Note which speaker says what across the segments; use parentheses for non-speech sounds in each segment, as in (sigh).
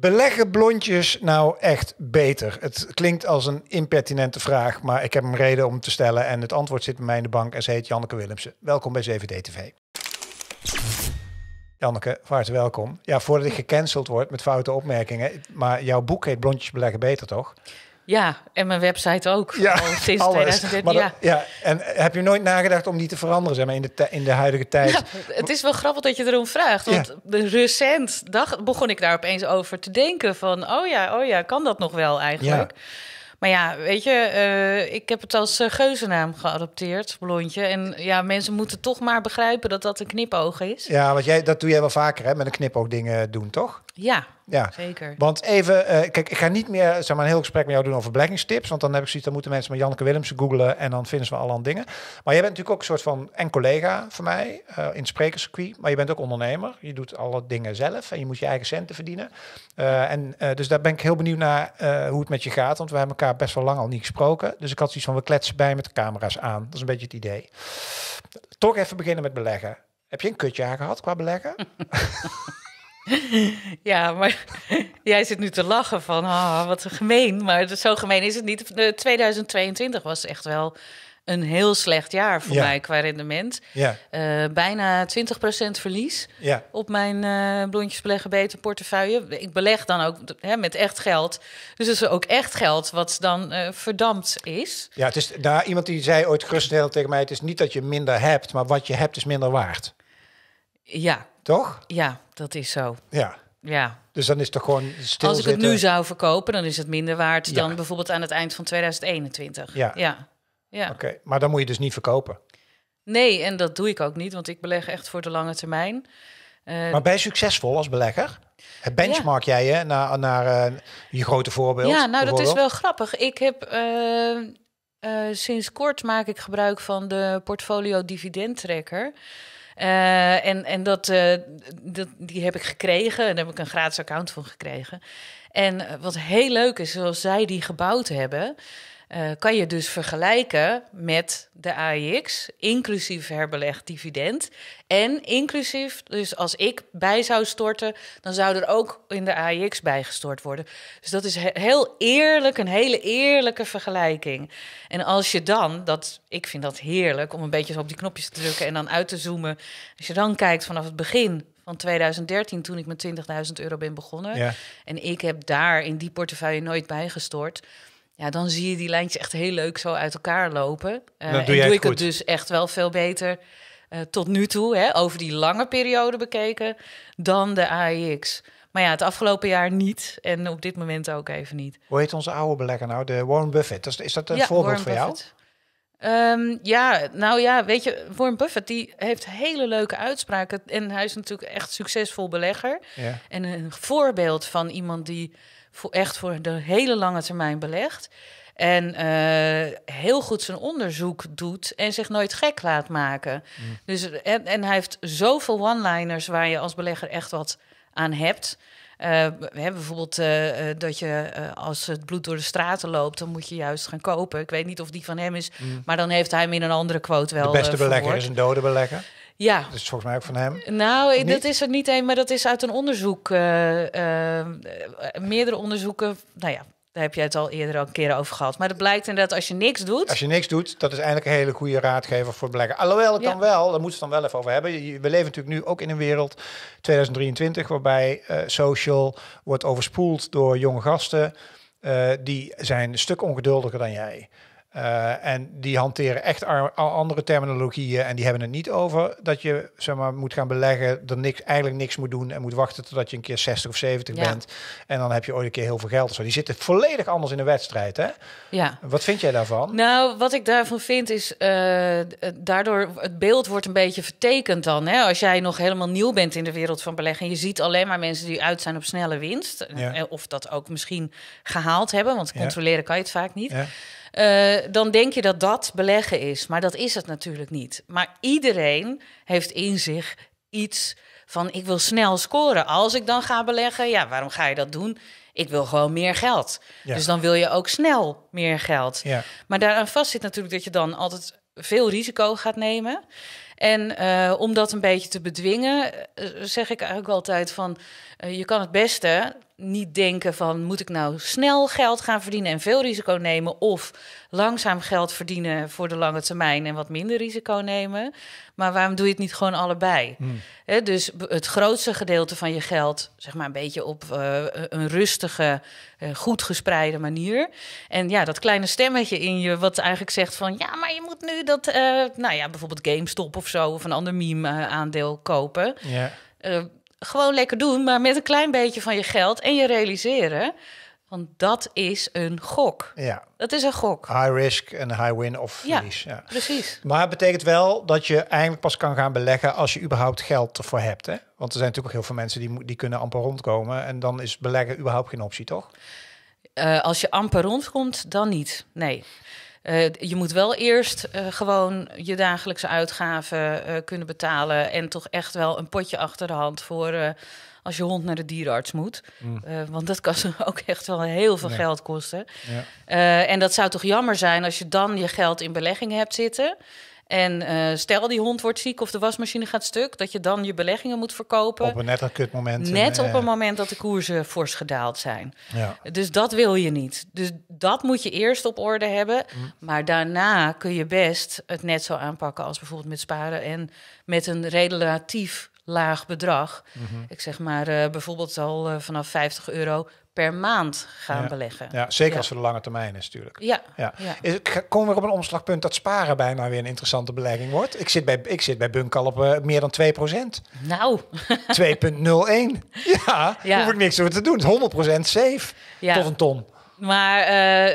Speaker 1: Beleggen blondjes nou echt beter? Het klinkt als een impertinente vraag, maar ik heb hem reden om te stellen. En het antwoord zit bij mij in de bank en ze heet Janneke Willemsen. Welkom bij 7D TV. Janneke, hartelijk welkom. Ja, voordat ik gecanceld word met foute opmerkingen. Maar jouw boek heet Blondjes beleggen beter, toch?
Speaker 2: Ja, en mijn website ook. Ja, al sinds alles. ja.
Speaker 1: ja. En heb je nooit nagedacht om die te veranderen zeg maar, in, de in de huidige tijd?
Speaker 2: het is wel grappig dat je erom vraagt. Want ja. recent dag, begon ik daar opeens over te denken: van oh ja, oh ja, kan dat nog wel eigenlijk? Maar ja, weet je, eh, ik heb het als uh, geuzennaam geadopteerd, blondje. En ja, mensen moeten toch maar begrijpen dat dat een knipoog is. Ja,
Speaker 1: want jij, dat doe jij wel vaker, hè? Met een knipoog dingen doen, toch?
Speaker 2: Ja, ja, zeker.
Speaker 1: Want even, eh, kijk, ik ga niet meer zeg maar, een heel gesprek met jou doen over beleggingstips. Want dan heb ik zoiets, dan moeten mensen met Janneke Willemsen googlen en dan vinden ze wel allerhande dingen. Maar jij bent natuurlijk ook een soort van en collega van mij eh, in het sprekerscircuit. Maar je bent ook ondernemer. Je doet alle dingen zelf en je moet je eigen centen verdienen. Eh, en dus daar ben ik heel benieuwd naar hoe het met je gaat. Want we hebben elkaar best wel lang al niet gesproken. Dus ik had zoiets van, we kletsen bij met de camera's aan. Dat is een beetje het idee. Toch even beginnen met beleggen. Heb je een kutjaar gehad qua beleggen? (laughs)
Speaker 2: (laughs) Ja, maar (laughs) jij zit nu te lachen van wat ah, wat gemeen. Maar zo gemeen is het niet. 2022 was echt wel een heel slecht jaar voor mij qua rendement. Ja. Uh, bijna 20% verlies op mijn uh, eh, blondjesbeleggen beter portefeuille. Ik beleg dan ook hè, met echt geld. Dus het is ook echt geld wat dan uh, verdampt is.
Speaker 1: Ja, het is daar iemand die zei ooit geruststellend tegen mij... het is niet dat je minder hebt, maar wat je hebt is minder waard.
Speaker 2: Ja. Toch? Ja, dat is zo. Ja.
Speaker 1: Ja. Dus dan is het toch gewoon Als ik het nu zou
Speaker 2: verkopen, dan is het minder waard dan bijvoorbeeld aan het eind van 2021. Ja. ja. ja.
Speaker 1: Oké, maar dan moet je dus niet verkopen.
Speaker 2: Nee, en dat doe ik ook niet, want ik beleg echt voor de lange termijn. Eh, maar ben je
Speaker 1: succesvol als belegger? Benchmark jij je naar, naar eh, je grote voorbeeld? Ja, nou dat is wel
Speaker 2: grappig. Ik heb eh, sinds kort maak ik gebruik van de portfolio dividend tracker. Eh, en en dat, eh, dat, die heb ik gekregen. En daar heb ik een gratis account van gekregen. En eh, wat heel leuk is, zoals zij die gebouwd hebben. Eh, kan je dus vergelijken met de AIX, inclusief herbelegd dividend. En inclusief, dus als ik bij zou storten, dan zou er ook in de AIX bijgestort worden. Dus dat is heel eerlijk, een hele eerlijke vergelijking. En als je dan, dat, ik vind dat heerlijk om een beetje zo op die knopjes te drukken en dan uit te zoomen. Als je dan kijkt vanaf het begin van 2013, toen ik met 20.000 euro ben begonnen. En ik heb daar in die portefeuille nooit bijgestort. Ja, dan zie je die lijntjes echt heel leuk zo uit elkaar lopen. Eh, dan doe, en doe ik het dus echt wel veel beter eh, tot nu toe, hè, over die lange periode bekeken, dan de AEX. Maar ja, het afgelopen jaar niet en op dit moment ook even niet.
Speaker 1: Hoe heet onze oude belegger nou? De Warren Buffett. Is, is dat een voorbeeld Warren voor jou?
Speaker 2: Ehm, ja, nou ja, weet je, Warren Buffett die heeft hele leuke uitspraken. En hij is natuurlijk echt succesvol belegger. Ja. En een voorbeeld van iemand die echt voor de hele lange termijn belegt. En eh, heel goed zijn onderzoek doet en zich nooit gek laat maken. Mm. Dus, en, en hij heeft zoveel one-liners waar je als belegger echt wat aan hebt. Eh, hè, bijvoorbeeld eh, eh, dat je als het bloed door de straten loopt, dan moet je juist gaan kopen. Ik weet niet of die van hem is, mm. maar dan heeft hij hem in een andere quote wel. De beste belegger is een
Speaker 1: dode belegger. Ja. is volgens mij ook van hem. Nou, dat is
Speaker 2: er niet één, maar dat is uit een onderzoek. meerdere onderzoeken. Nou ja, daar heb jij het al eerder al een keer over gehad. Maar dat blijkt inderdaad, als je niks doet... Als je
Speaker 1: niks doet, dat is eigenlijk een hele goede raadgever voor beleggen.
Speaker 2: Alhoewel, het dan wel, daar moeten we het dan wel even over hebben.
Speaker 1: We leven natuurlijk nu ook in een wereld, 2023, waarbij eh, social wordt overspoeld door jonge gasten. Eh, die zijn een stuk ongeduldiger dan jij. Eh, en die hanteren echt andere terminologieën en die hebben het niet over dat je zeg maar, moet gaan beleggen, Dat niks, eigenlijk niks moet doen en moet wachten totdat je een keer 60 of 70 bent. En dan heb je ooit een keer heel veel geld. Zo. Die zitten volledig anders in de wedstrijd. Hè? Ja. Wat vind jij daarvan?
Speaker 2: Nou, wat ik daarvan vind is, uh, daardoor het beeld wordt een beetje vertekend dan. Hè? Als jij nog helemaal nieuw bent in de wereld van beleggen en je ziet alleen maar mensen die uit zijn op snelle winst. Eh, of dat ook misschien gehaald hebben, want controleren kan je het vaak niet. Eh, dan denk je dat dat beleggen is. Maar dat is het natuurlijk niet. Maar iedereen heeft in zich iets van: ik wil snel scoren. Als ik dan ga beleggen, ja, waarom ga je dat doen? Ik wil gewoon meer geld. Dus dan wil je ook snel meer geld. Ja. Maar daaraan vast zit natuurlijk dat je dan altijd veel risico gaat nemen. En eh, om dat een beetje te bedwingen, eh, zeg ik eigenlijk altijd van... je kan het beste niet denken van moet ik nou snel geld gaan verdienen en veel risico nemen of langzaam geld verdienen voor de lange termijn en wat minder risico nemen. Maar waarom doe je het niet gewoon allebei? Hmm. dus het grootste gedeelte van je geld, zeg maar een beetje op eh, een rustige, eh, goed gespreide manier. En ja, dat kleine stemmetje in je wat eigenlijk zegt van ja, maar je moet nu dat, eh, nou ja, bijvoorbeeld GameStop of zo of een ander meme aandeel kopen gewoon lekker doen, maar met een klein beetje van je geld en je realiseren. Want dat is een gok. Ja. Dat is een gok.
Speaker 1: High risk en high win of verlies. Ja, ja, precies. Maar het betekent wel dat je eigenlijk pas kan gaan beleggen als je überhaupt geld ervoor hebt. Hè? Want er zijn natuurlijk ook heel veel mensen die, die kunnen amper rondkomen. En dan is beleggen
Speaker 2: überhaupt geen optie, toch? Eh, als je amper rondkomt, dan niet. Nee. Eh, je moet wel eerst eh, gewoon je dagelijkse uitgaven eh, kunnen betalen. En toch echt wel een potje achter de hand voor als je hond naar de dierenarts moet. Mm. want dat kan (laughs) ook echt wel heel veel geld kosten. Ja. en dat zou toch jammer zijn als je dan je geld in belegging hebt zitten. En uh, stel die hond wordt ziek of de wasmachine gaat stuk, dat je dan je beleggingen moet verkopen. Op een
Speaker 1: net een kut moment. Net op eh, een
Speaker 2: moment dat de koersen fors gedaald zijn. Ja. Dus dat wil je niet. Dus dat moet je eerst op orde hebben. Mm. Maar daarna kun je best het net zo aanpakken als bijvoorbeeld met sparen en met een relatief laag bedrag. Mhm. Ik zeg maar eh, bijvoorbeeld al eh, vanaf 50 euro per maand gaan beleggen. Ja, zeker als het
Speaker 1: de lange termijn is natuurlijk. Ja. ja. Is, komen we op een omslagpunt dat sparen bijna weer een interessante belegging wordt? Ik zit bij, ik zit bij Bunk al op eh, meer dan 2%. Nou. 2,01. (laughs) Ja, ja, hoef ik niks over te doen. 100% safe tot een ton.
Speaker 2: Maar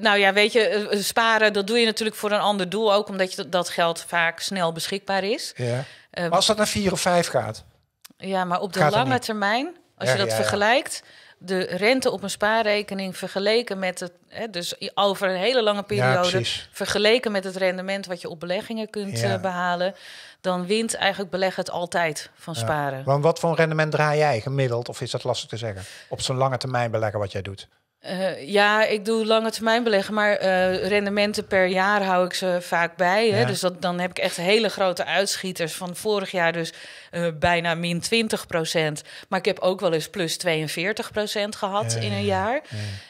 Speaker 2: nou ja, weet je, sparen, dat doe je natuurlijk voor een ander doel ook, omdat je dat, geld vaak snel beschikbaar is.
Speaker 1: Ja. Ehm, als dat naar vier of vijf gaat?
Speaker 2: Ja, maar op de lange termijn, als je dat vergelijkt, de rente op een spaarrekening vergeleken met het, hè, dus over een hele lange periode, vergeleken met het rendement wat je op beleggingen kunt eh, behalen, dan wint eigenlijk beleggen het altijd van sparen. Want
Speaker 1: wat voor rendement draai jij gemiddeld, of is dat lastig te zeggen, op zo'n lange termijn beleggen wat jij doet?
Speaker 2: Eh, ja, ik doe lange termijn beleggen, maar eh, rendementen per jaar hou ik ze vaak bij. Hè? Dus dat, dan heb ik echt hele grote uitschieters. Van vorig jaar dus eh, bijna min 20 procent. Maar ik heb ook wel eens plus 42 procent gehad in een jaar.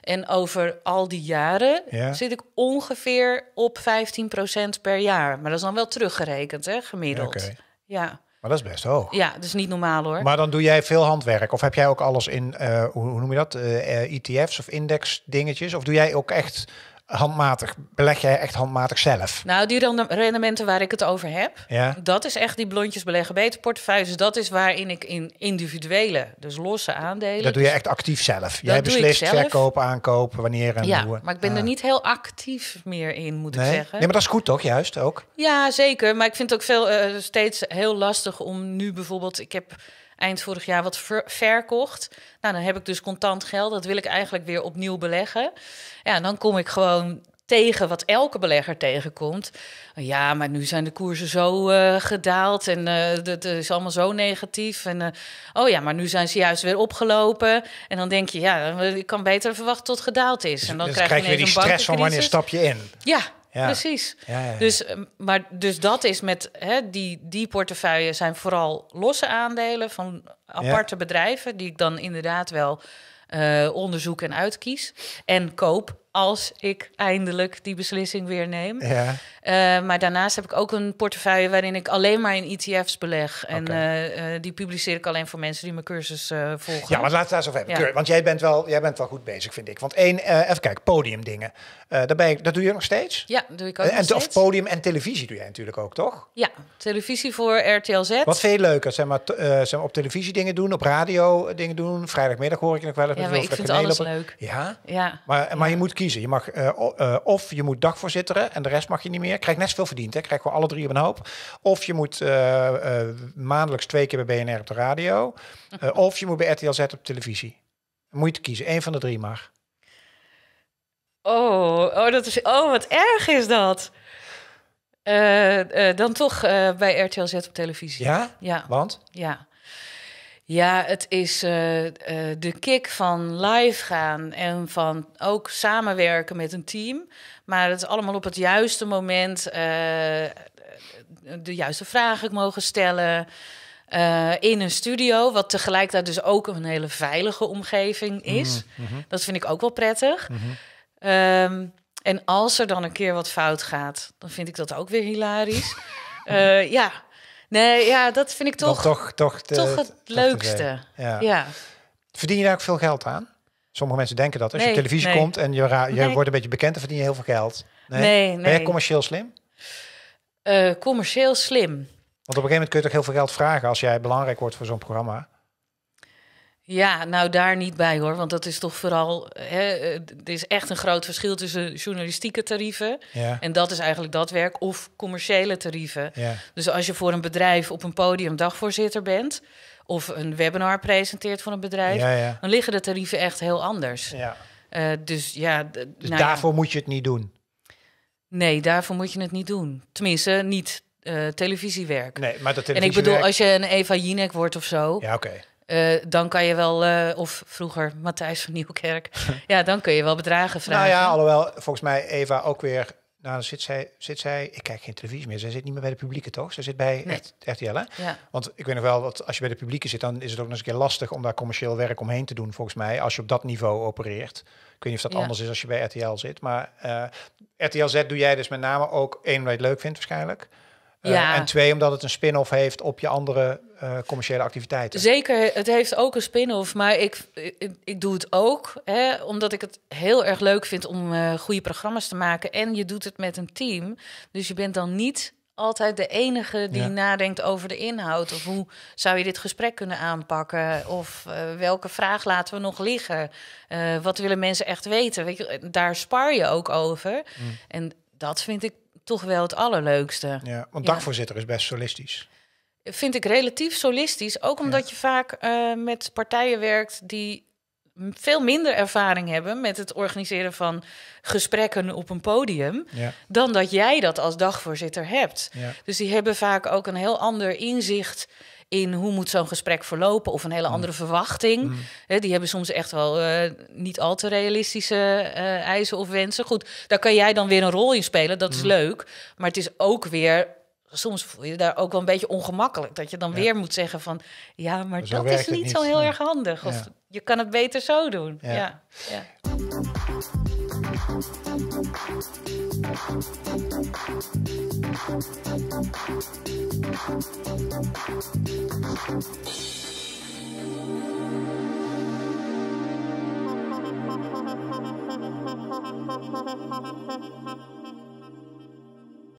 Speaker 2: En over al die jaren zit ik ongeveer op 15 procent per jaar. Maar dat is dan wel teruggerekend, hè, gemiddeld. Okay. Ja.
Speaker 1: Maar dat is best hoog.
Speaker 2: Ja, dat is niet normaal hoor. Maar
Speaker 1: dan doe jij veel handwerk. Of heb jij ook alles in, eh, hoe, noem je dat, ETF's eh, eh, e of index dingetjes? Of doe jij ook echt handmatig? Beleg jij echt handmatig zelf?
Speaker 2: Nou, die rendementen waar ik het over heb, ja? dat is echt die blondjes beleggen beter portefeuilles. Dus dat is waarin ik in individuele, dus losse aandelen. Dat doe je dus
Speaker 1: echt actief zelf. Jij beslist verkoop, aankoop, wanneer en ja, hoe. Maar ik ben er ah. niet
Speaker 2: heel actief meer in, moet ik zeggen. Nee, maar dat
Speaker 1: is goed toch, juist ook?
Speaker 2: Ja, zeker. Maar ik vind het ook veel, eh, steeds heel lastig om nu bijvoorbeeld. Ik heb eind vorig jaar wat verkocht. Nou, dan heb ik dus contant geld. Dat wil ik eigenlijk weer opnieuw beleggen. Ja, dan kom ik gewoon tegen wat elke belegger tegenkomt. Ja, maar nu zijn de koersen zo eh, gedaald en het eh, eh, is allemaal zo negatief. En oh ja, maar nu zijn ze juist weer opgelopen. En dan denk je, ja, ik kan beter verwachten tot gedaald is. Dus en dan, dus krijg, je, krijg je weer die stress van wanneer stap je in. Ja, Precies. Ja, dus, ehm, maar, dus dat is met hè, die, die portefeuille zijn vooral losse aandelen van aparte bedrijven, die ik dan inderdaad wel eh, onderzoek en uitkies en koop als ik eindelijk die beslissing weer neem. Ja. Eh, maar daarnaast heb ik ook een portefeuille waarin ik alleen maar in ETF's beleg. En eh, eh, die publiceer ik alleen voor mensen die mijn cursus volgen. Ja, maar laten we daar zo hebben. Want
Speaker 1: jij bent, wel, jij bent wel goed bezig, vind ik. Want één, even kijken, podiumdingen. ik, dat doe je nog steeds? Ja,
Speaker 2: doe ik ook en, nog steeds. Of
Speaker 1: podium en televisie doe jij natuurlijk ook, toch?
Speaker 2: Ja, televisie voor RTL Z. Wat veel
Speaker 1: leuker, zeg maar, zeg maar op televisie dingen doen, op radio dingen doen. Vrijdagmiddag hoor ik nog wel eens. Ja, ik vind alles leuk. Ja? Ja. Maar, maar je moet kiezen. Je mag, eh, eh, of je moet dagvoorzitteren en de rest mag je niet meer. Krijg net zoveel verdiend, hè? Krijgen we alle drie op een hoop. Of je moet eh, maandelijks twee keer bij BNR op de radio. of je moet bij RTL Z op televisie. Moet je kiezen, Eén van de drie mag.
Speaker 2: Oh, oh, dat is, oh wat erg is dat. dan toch bij RTL Z op televisie. Ja? Ja. Want? Ja. Ja, het is eh, eh, de kick van live gaan en van ook samenwerken met een team. Maar het is allemaal op het juiste moment eh, de juiste vragen mogen stellen. in een studio, wat tegelijkertijd dus ook een hele veilige omgeving is. Mm, mhm. Dat vind ik ook wel prettig. Mhm. Ehm, en als er dan een keer wat fout gaat, dan vind ik dat ook weer hilarisch. (laughs) ja, Nee, ja, dat vind ik toch, toch, toch, toch het leukste. Ja.
Speaker 1: Verdien je daar ook veel geld aan? Sommige mensen denken dat. Als je televisie komt en je, je wordt een beetje bekend, dan verdien je heel veel geld. Nee, Ben je commercieel slim?
Speaker 2: Eh, commercieel slim. Want
Speaker 1: op een gegeven moment kun je toch heel veel geld vragen als jij belangrijk wordt voor zo'n programma.
Speaker 2: Ja, nou daar niet bij hoor, want dat is toch vooral. Hè, eh, er is echt een groot verschil tussen journalistieke tarieven. Ja. En dat is eigenlijk dat werk, of commerciële tarieven. Ja. Dus als je voor een bedrijf op een podium dagvoorzitter bent, of een webinar presenteert voor een bedrijf, dan liggen de tarieven echt heel anders. Uh, dus ja, dus nou daarvoor
Speaker 1: moet je het niet doen.
Speaker 2: Nee, daarvoor moet je het niet doen. Tenminste, niet uh, televisiewerk. Nee, maar dat televisiewerk... En ik bedoel, als je een Eva Jinek wordt of zo... Ja, oké. Eh, dan kan je wel, eh, of vroeger Matthijs van Nieuwkerk, (laughs) ja, dan kun je wel bedragen vragen. Nou ja,
Speaker 1: alhoewel, volgens mij Eva ook weer, nou zit zij, zit zij, ik kijk geen televisie meer, zij zit niet meer bij de publieke toch? Ze zit bij RTL Ja. Want ik weet nog wel, dat als je bij de publieke zit, dan is het ook nog eens een keer lastig om daar commercieel werk omheen te doen, volgens mij, als je op dat niveau opereert. Ik weet niet of dat anders is als je bij RTL zit, maar eh, RTL Z doe jij dus met name ook één wat je het leuk vindt waarschijnlijk. Eh, ja. en twee, omdat het een spin-off heeft op je andere eh, commerciële activiteiten.
Speaker 2: Zeker, het heeft ook een spin-off, maar ik, ik, doe het ook hè, omdat ik het heel erg leuk vind om uh, goede programma's te maken. En je doet het met een team, dus je bent dan niet altijd de enige die nadenkt over de inhoud. Of hoe zou je dit gesprek kunnen aanpakken? Of welke vraag laten we nog liggen? wat willen mensen echt weten? daar spar je ook over. Mm. En dat vind ik toch wel het allerleukste. Ja,
Speaker 1: want dagvoorzitter is best solistisch.
Speaker 2: Vind ik relatief solistisch. Ook omdat je vaak eh, met partijen werkt die veel minder ervaring hebben met het organiseren van gesprekken op een podium. dan dat jij dat als dagvoorzitter hebt. Dus die hebben vaak ook een heel ander inzicht in hoe moet zo'n gesprek verlopen of een hele mm. andere verwachting. Mm. die hebben soms echt wel eh, niet al te realistische eh, eisen of wensen. Goed, daar kan jij dan weer een rol in spelen, dat is mm. leuk. Maar het is ook weer soms voel je daar ook wel een beetje ongemakkelijk. Dat je dan weer moet zeggen van... ja, maar dat is niet, zo heel erg handig. Of je kan het beter zo doen. ja. ja. Thank you.